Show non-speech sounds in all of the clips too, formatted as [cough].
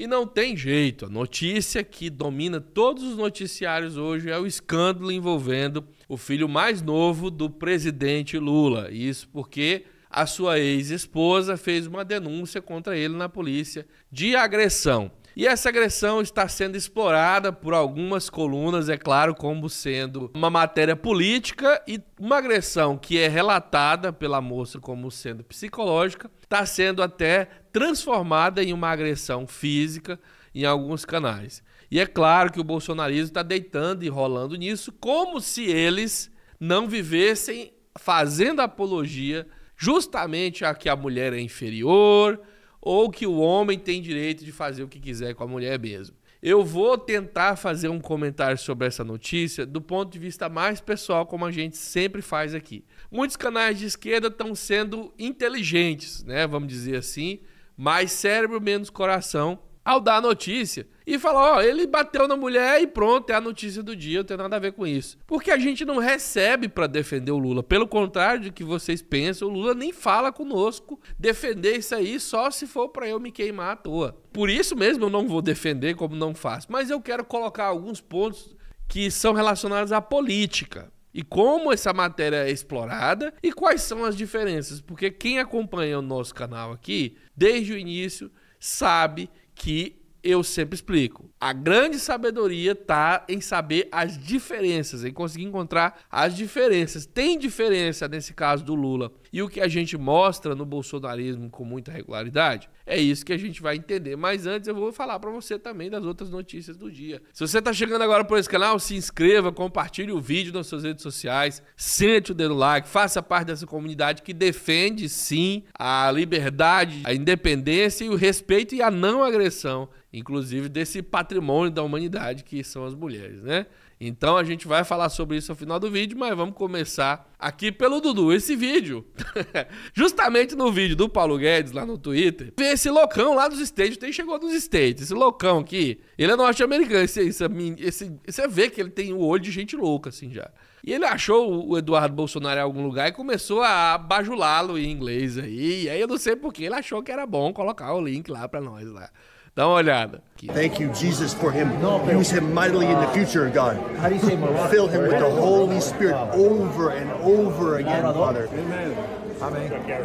E não tem jeito. A notícia que domina todos os noticiários hoje é o escândalo envolvendo o filho mais novo do presidente Lula. Isso porque a sua ex-esposa fez uma denúncia contra ele na polícia de agressão. E essa agressão está sendo explorada por algumas colunas, é claro, como sendo uma matéria política e uma agressão que é relatada pela moça como sendo psicológica, está sendo até transformada em uma agressão física em alguns canais. E é claro que o bolsonarismo está deitando e rolando nisso, como se eles não vivessem fazendo apologia justamente a que a mulher é inferior ou que o homem tem direito de fazer o que quiser com a mulher mesmo. Eu vou tentar fazer um comentário sobre essa notícia do ponto de vista mais pessoal, como a gente sempre faz aqui. Muitos canais de esquerda estão sendo inteligentes, né? Vamos dizer assim, mais cérebro, menos coração ao dar a notícia e falar, ó, oh, ele bateu na mulher e pronto, é a notícia do dia, não tem nada a ver com isso. Porque a gente não recebe para defender o Lula. Pelo contrário do que vocês pensam, o Lula nem fala conosco defender isso aí só se for para eu me queimar à toa. Por isso mesmo eu não vou defender como não faço, mas eu quero colocar alguns pontos que são relacionados à política. E como essa matéria é explorada e quais são as diferenças? Porque quem acompanha o nosso canal aqui desde o início sabe que eu sempre explico. A grande sabedoria está em saber as diferenças, em conseguir encontrar as diferenças. Tem diferença nesse caso do Lula e o que a gente mostra no bolsonarismo com muita regularidade é isso que a gente vai entender. Mas antes eu vou falar para você também das outras notícias do dia. Se você está chegando agora por esse canal, se inscreva, compartilhe o vídeo nas suas redes sociais, sente o dedo like, faça parte dessa comunidade que defende sim a liberdade, a independência e o respeito e a não agressão inclusive desse patrimônio da humanidade que são as mulheres, né? Então a gente vai falar sobre isso no final do vídeo, mas vamos começar aqui pelo Dudu. Esse vídeo, [laughs] justamente no vídeo do Paulo Guedes lá no Twitter, vê esse loucão lá dos States, tem chegou dos States, esse loucão aqui, ele é norte-americano, esse, esse, esse, você vê que ele tem o olho de gente louca assim já. E ele achou o Eduardo Bolsonaro em algum lugar e começou a bajulá-lo em inglês aí. E aí eu não sei porquê, ele achou que era bom colocar o link lá para nós lá. Dá uma olhada. Thank you, Jesus, for him. Use him mightily in the future, God. How do you say Fill him with the Holy Spirit over and over again, Father.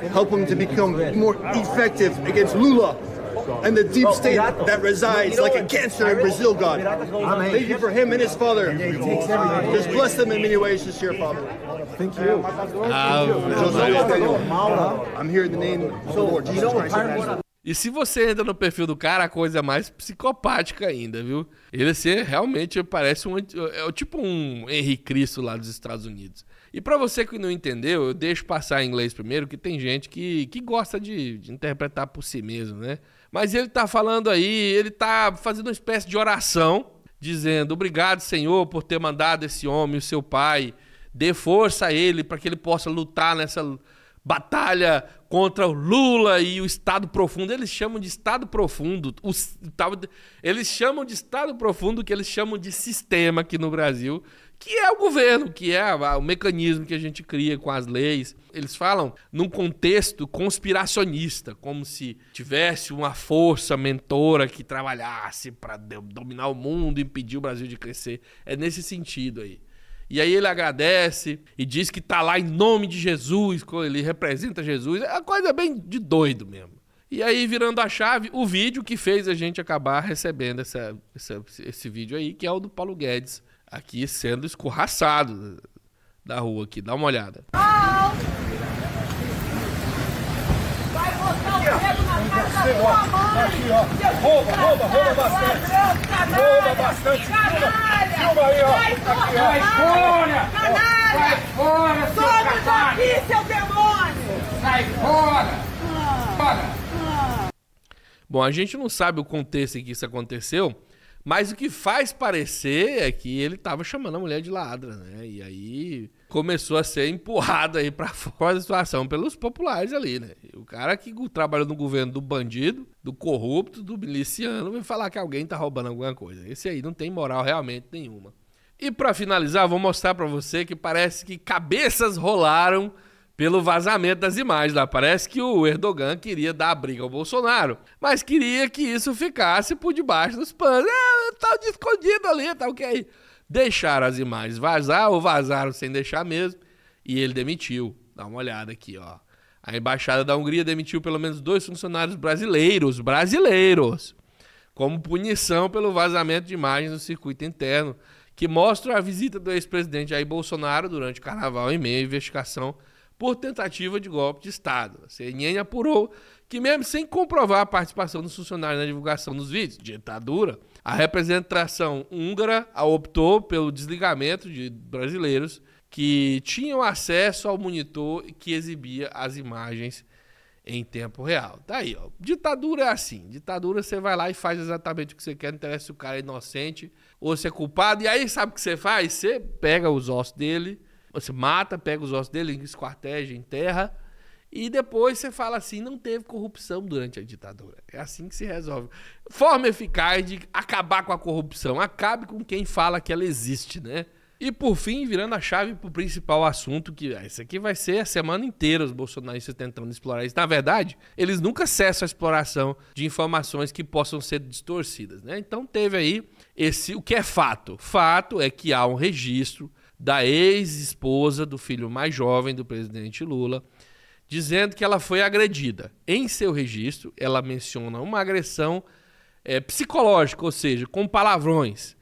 Help him to become more effective against Lula and the deep state that resides like a cancer in Brazil, God. Thank you for him and his father. Just bless them in many ways this year, Father. Thank you. I'm here in the name of the Lord Jesus Christ. E se você entra no perfil do cara, a coisa é mais psicopática ainda, viu? Ele assim, realmente parece um. É, é tipo um Henry Cristo lá dos Estados Unidos. E para você que não entendeu, eu deixo passar em inglês primeiro, que tem gente que, que gosta de, de interpretar por si mesmo, né? Mas ele tá falando aí, ele tá fazendo uma espécie de oração, dizendo: Obrigado, Senhor, por ter mandado esse homem, o seu pai, dê força a ele para que ele possa lutar nessa batalha contra o Lula e o Estado Profundo. Eles chamam de Estado Profundo. tal, eles chamam de Estado Profundo que eles chamam de sistema aqui no Brasil, que é o governo, que é o mecanismo que a gente cria com as leis. Eles falam num contexto conspiracionista, como se tivesse uma força mentora que trabalhasse para dominar o mundo, e impedir o Brasil de crescer. É nesse sentido aí. E aí ele agradece e diz que tá lá em nome de Jesus, ele representa Jesus. É uma coisa bem de doido mesmo. E aí, virando a chave, o vídeo que fez a gente acabar recebendo essa, essa, esse vídeo aí, que é o do Paulo Guedes, aqui sendo escorraçado da rua aqui. Dá uma olhada. Vai botar o dedo na cara da sua mãe! Rouba, rouba, rouba bastante! Rouba bastante! bomba aí, ó. Sai fora! Sai fora! Canalha! Sai fora, seu Somos aqui, seu demônio! Sai fora! Ah, fora! Ah. Bom, a gente não sabe o contexto em que isso aconteceu, mas o que faz parecer é que ele estava chamando a mulher de ladra, né? E aí começou a ser empurrado aí para [laughs] fora da situação pelos populares ali, né? O cara que trabalhou no governo do bandido, do corrupto, do miliciano, vem falar que alguém tá roubando alguma coisa. Esse aí não tem moral realmente nenhuma. E para finalizar, vou mostrar para você que parece que cabeças rolaram pelo vazamento das imagens lá. Parece que o Erdogan queria dar briga ao Bolsonaro, mas queria que isso ficasse por debaixo dos panos. É, tá escondido ali, tá ok. Deixaram as imagens vazar ou vazaram sem deixar mesmo e ele demitiu. Dá uma olhada aqui, ó. A embaixada da Hungria demitiu pelo menos dois funcionários brasileiros, brasileiros, como punição pelo vazamento de imagens no circuito interno que mostram a visita do ex-presidente Jair Bolsonaro durante o carnaval em meio à investigação por tentativa de golpe de Estado. A CNN apurou que, mesmo sem comprovar a participação dos funcionários na divulgação dos vídeos, ditadura, a representação húngara optou pelo desligamento de brasileiros que tinham acesso ao monitor que exibia as imagens em tempo real. Tá aí, ó. Ditadura é assim. Ditadura você vai lá e faz exatamente o que você quer, não interessa se o cara é inocente ou se é culpado. E aí sabe o que você faz? Você pega os ossos dele, você mata, pega os ossos dele, esquarteja, enterra. E depois você fala assim: não teve corrupção durante a ditadura. É assim que se resolve. Forma eficaz de acabar com a corrupção. Acabe com quem fala que ela existe, né? E por fim, virando a chave para o principal assunto, que é, esse aqui vai ser a semana inteira os bolsonaristas tentando explorar isso. Na verdade, eles nunca cessam a exploração de informações que possam ser distorcidas, né? Então teve aí esse. O que é fato? Fato é que há um registro da ex-esposa do filho mais jovem do presidente Lula, dizendo que ela foi agredida. Em seu registro, ela menciona uma agressão é, psicológica, ou seja, com palavrões,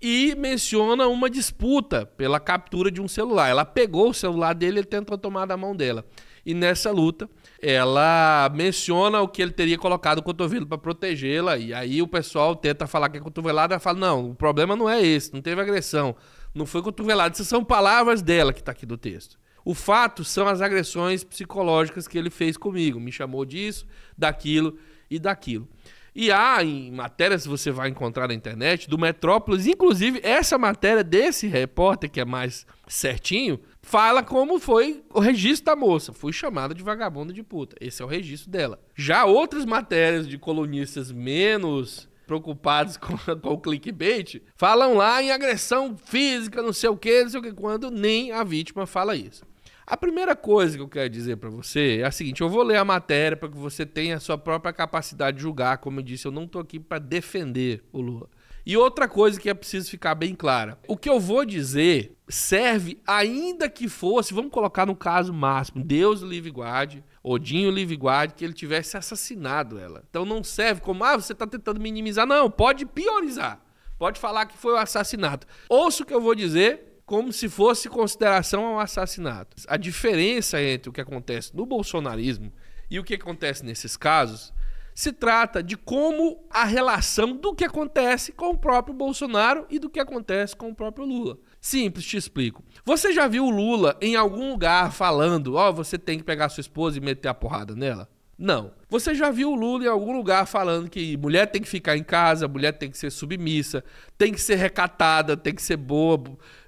e menciona uma disputa pela captura de um celular. Ela pegou o celular dele e tentou tomar da mão dela. E nessa luta, ela menciona o que ele teria colocado o cotovelo para protegê-la. E aí o pessoal tenta falar que é cotovelada, ela fala: não, o problema não é esse, não teve agressão. Não foi cotovelado. Essas são palavras dela que está aqui do texto. O fato são as agressões psicológicas que ele fez comigo. Me chamou disso, daquilo e daquilo. E há em matérias que você vai encontrar na internet do Metrópolis, inclusive essa matéria desse repórter, que é mais certinho, fala como foi o registro da moça. Fui chamada de vagabunda de puta. Esse é o registro dela. Já outras matérias de colunistas menos preocupados [laughs] com, com, o clickbait, falam lá em agressão física, não sei o que, não sei o que, quando nem a vítima fala isso. A primeira coisa que eu quero dizer para você é a seguinte: eu vou ler a matéria para que você tenha a sua própria capacidade de julgar. Como eu disse, eu não estou aqui para defender o Lula. E outra coisa que é preciso ficar bem clara: o que eu vou dizer serve ainda que fosse, vamos colocar no caso máximo, Deus livre guarde, Odinho livre guarde, que ele tivesse assassinado ela. Então não serve como, ah, você está tentando minimizar. Não, pode piorizar. Pode falar que foi o um assassinato. Ouça o que eu vou dizer como se fosse consideração a um assassinato. A diferença entre o que acontece no bolsonarismo e o que acontece nesses casos se trata de como a relação do que acontece com o próprio Bolsonaro e do que acontece com o próprio Lula. Simples, te explico. Você já viu o Lula em algum lugar falando, ó, oh, você tem que pegar sua esposa e meter a porrada nela? Não. Você já viu o Lula em algum lugar falando que mulher tem que ficar em casa, mulher tem que ser submissa, tem que ser recatada, tem que ser boa,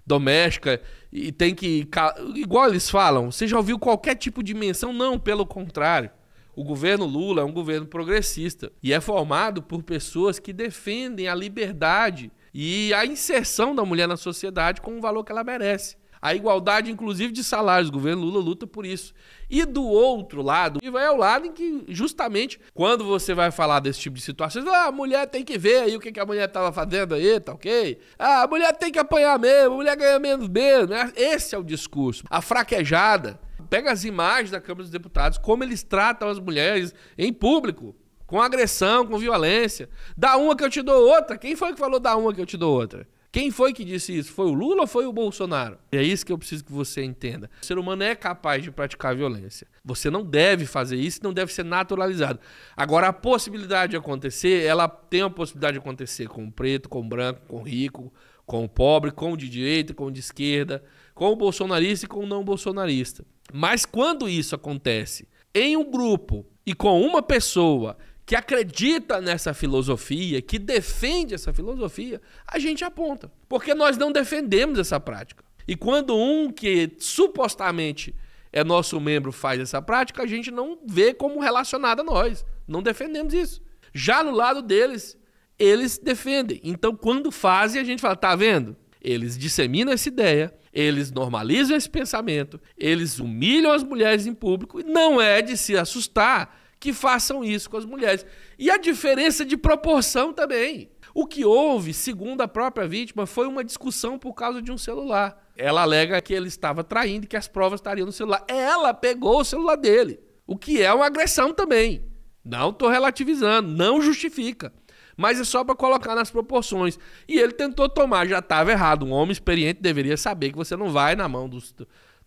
doméstica e tem que. Igual eles falam, você já ouviu qualquer tipo de menção? Não, pelo contrário. O governo Lula é um governo progressista e é formado por pessoas que defendem a liberdade e a inserção da mulher na sociedade com o valor que ela merece. A igualdade, inclusive, de salários. O governo Lula luta por isso. E do outro lado, e vai ao lado em que, justamente, quando você vai falar desse tipo de situações, ah, a mulher tem que ver aí o que a mulher estava fazendo aí, tá ok? Ah, a mulher tem que apanhar mesmo, a mulher ganha menos mesmo. Né? Esse é o discurso. A fraquejada pega as imagens da Câmara dos Deputados, como eles tratam as mulheres em público, com agressão, com violência. Dá uma que eu te dou outra. Quem foi que falou dá uma que eu te dou outra? Quem foi que disse isso? Foi o Lula ou foi o Bolsonaro? E é isso que eu preciso que você entenda. O ser humano é capaz de praticar violência. Você não deve fazer isso, não deve ser naturalizado. Agora, a possibilidade de acontecer, ela tem a possibilidade de acontecer com o preto, com o branco, com o rico, com o pobre, com o de direita, com o de esquerda, com o bolsonarista e com o não bolsonarista. Mas quando isso acontece em um grupo e com uma pessoa que acredita nessa filosofia, que defende essa filosofia, a gente aponta. Porque nós não defendemos essa prática. E quando um que supostamente é nosso membro faz essa prática, a gente não vê como relacionada a nós. Não defendemos isso. Já no lado deles, eles defendem. Então, quando fazem, a gente fala: tá vendo? Eles disseminam essa ideia, eles normalizam esse pensamento, eles humilham as mulheres em público, e não é de se assustar que façam isso com as mulheres. E a diferença de proporção também. O que houve, segundo a própria vítima, foi uma discussão por causa de um celular. Ela alega que ele estava traindo e que as provas estariam no celular. Ela pegou o celular dele, o que é uma agressão também. Não estou relativizando, não justifica. Mas é só para colocar nas proporções. E ele tentou tomar, já estava errado. Um homem experiente deveria saber que você não vai na mão dos,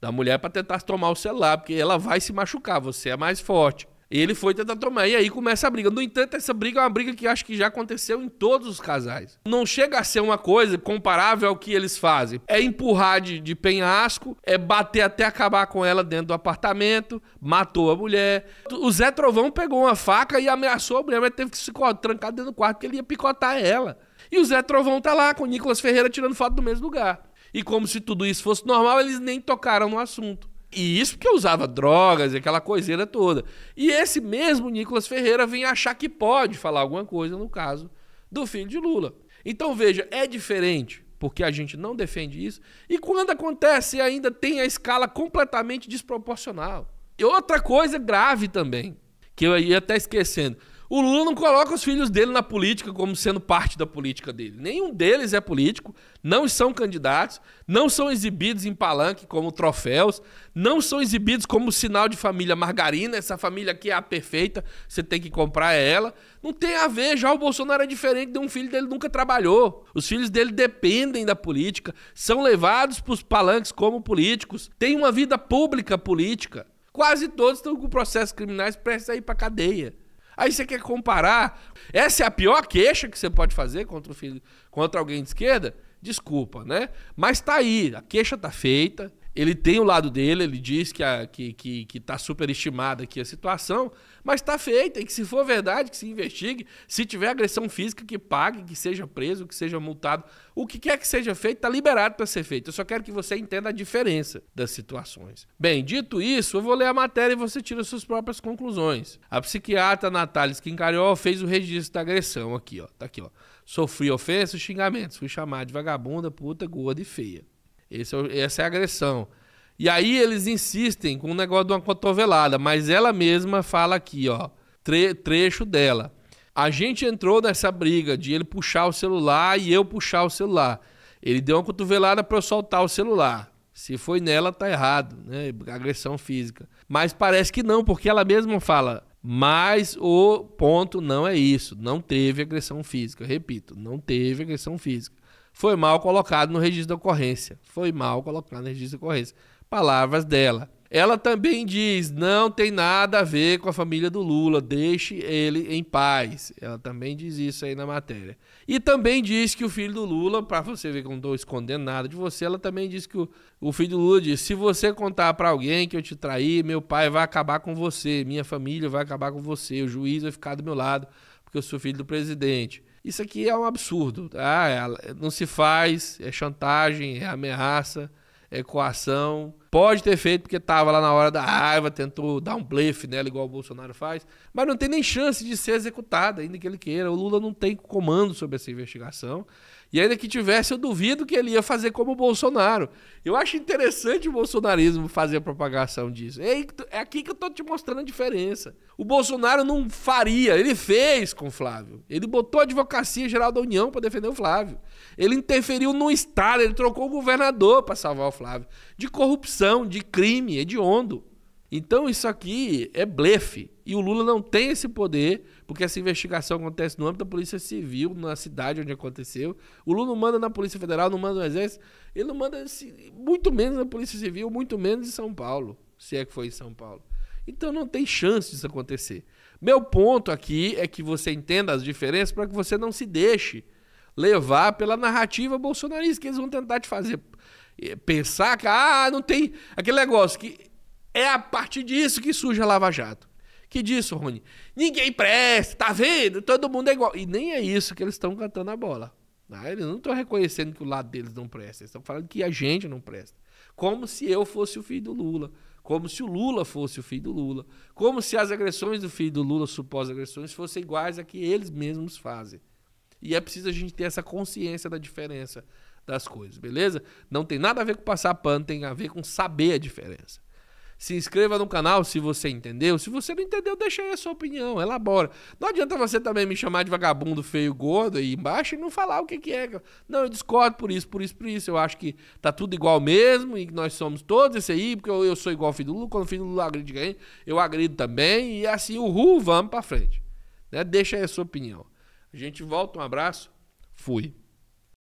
da mulher para tentar tomar o celular, porque ela vai se machucar, você é mais forte. Ele foi tentar tomar. E aí começa a briga. No entanto, essa briga é uma briga que acho que já aconteceu em todos os casais. Não chega a ser uma coisa comparável ao que eles fazem. É empurrar de, de penhasco, é bater até acabar com ela dentro do apartamento, matou a mulher. O Zé Trovão pegou uma faca e ameaçou a mulher, mas teve que se trancar dentro do quarto porque ele ia picotar ela. E o Zé Trovão tá lá com o Nicolas Ferreira tirando foto do mesmo lugar. E como se tudo isso fosse normal, eles nem tocaram no assunto. E isso porque eu usava drogas e aquela coiseira toda. E esse mesmo Nicolas Ferreira vem achar que pode falar alguma coisa no caso do filho de Lula. Então veja, é diferente, porque a gente não defende isso. E quando acontece, ainda tem a escala completamente desproporcional. E outra coisa grave também, que eu ia até esquecendo. O Lula não coloca os filhos dele na política como sendo parte da política dele. Nenhum deles é político, não são candidatos, não são exibidos em palanque como troféus, não são exibidos como sinal de família margarina, essa família aqui é a perfeita, você tem que comprar ela. Não tem a ver, já o Bolsonaro é diferente de um filho dele nunca trabalhou. Os filhos dele dependem da política, são levados para os palanques como políticos, têm uma vida pública política. Quase todos estão com processos criminais prestes a ir para cadeia. Aí você quer comparar. Essa é a pior queixa que você pode fazer contra, o filho, contra alguém de esquerda? Desculpa, né? Mas tá aí, a queixa tá feita. Ele tem o lado dele, ele diz que, a, que, que, que tá superestimada aqui a situação. Mas está feita, e que se for verdade, que se investigue. Se tiver agressão física, que pague, que seja preso, que seja multado. O que quer que seja feito, está liberado para ser feito. Eu só quero que você entenda a diferença das situações. Bem, dito isso, eu vou ler a matéria e você tira suas próprias conclusões. A psiquiatra Natália Schincariol fez o registro da agressão aqui, ó. Tá aqui, ó. Sofri ofensas e xingamentos. Fui chamada de vagabunda, puta, gorda e feia. É, essa é a agressão. E aí eles insistem com o negócio de uma cotovelada, mas ela mesma fala aqui, ó, tre trecho dela. A gente entrou nessa briga de ele puxar o celular e eu puxar o celular. Ele deu uma cotovelada para eu soltar o celular. Se foi nela, tá errado, né? Agressão física. Mas parece que não, porque ela mesma fala. Mas o ponto não é isso. Não teve agressão física. Repito, não teve agressão física. Foi mal colocado no registro da ocorrência. Foi mal colocado no registro da ocorrência palavras dela. Ela também diz: não tem nada a ver com a família do Lula, deixe ele em paz. Ela também diz isso aí na matéria. E também diz que o filho do Lula, para você ver que eu não estou escondendo nada de você, ela também diz que o, o filho do Lula diz: se você contar para alguém que eu te traí, meu pai vai acabar com você, minha família vai acabar com você, o juiz vai ficar do meu lado, porque eu sou filho do presidente. Isso aqui é um absurdo, tá? Não se faz, é chantagem, é ameaça, é coação Pode ter feito porque estava lá na hora da raiva, tentou dar um blefe nela, igual o Bolsonaro faz. Mas não tem nem chance de ser executada, ainda que ele queira. O Lula não tem comando sobre essa investigação. E ainda que tivesse, eu duvido que ele ia fazer como o Bolsonaro. Eu acho interessante o bolsonarismo fazer a propagação disso. É, é aqui que eu tô te mostrando a diferença. O Bolsonaro não faria, ele fez com o Flávio. Ele botou a Advocacia Geral da União para defender o Flávio. Ele interferiu no Estado, ele trocou o governador para salvar o Flávio. De corrupção, de crime, hediondo. Então isso aqui é blefe. E o Lula não tem esse poder, porque essa investigação acontece no âmbito da Polícia Civil, na cidade onde aconteceu. O Lula não manda na Polícia Federal, não manda no Exército, ele não manda assim, muito menos na Polícia Civil, muito menos em São Paulo, se é que foi em São Paulo. Então não tem chance disso acontecer. Meu ponto aqui é que você entenda as diferenças para que você não se deixe levar pela narrativa bolsonarista que eles vão tentar te fazer eh, pensar que ah, não tem aquele negócio que é a partir disso que surge a Lava Jato. Que disso, Rony? Ninguém presta, tá vendo? Todo mundo é igual. E nem é isso que eles estão cantando a bola. Ah, eles não estão reconhecendo que o lado deles não presta. Eles estão falando que a gente não presta. Como se eu fosse o filho do Lula. Como se o Lula fosse o filho do Lula. Como se as agressões do filho do Lula, supostas agressões, fossem iguais a que eles mesmos fazem. E é preciso a gente ter essa consciência da diferença das coisas, beleza? Não tem nada a ver com passar pano, tem a ver com saber a diferença. Se inscreva no canal se você entendeu. Se você não entendeu, deixa aí a sua opinião, elabora. Não adianta você também me chamar de vagabundo, feio, gordo aí embaixo e não falar o que, que é. Não, eu discordo por isso, por isso, por isso. Eu acho que tá tudo igual mesmo e nós somos todos esse aí, porque eu, eu sou igual ao filho do Lula. Quando o filho do Lula agride alguém, eu agrido também. E assim, o ru vamos pra frente. Né? Deixa aí a sua opinião. A gente volta, um abraço. Fui.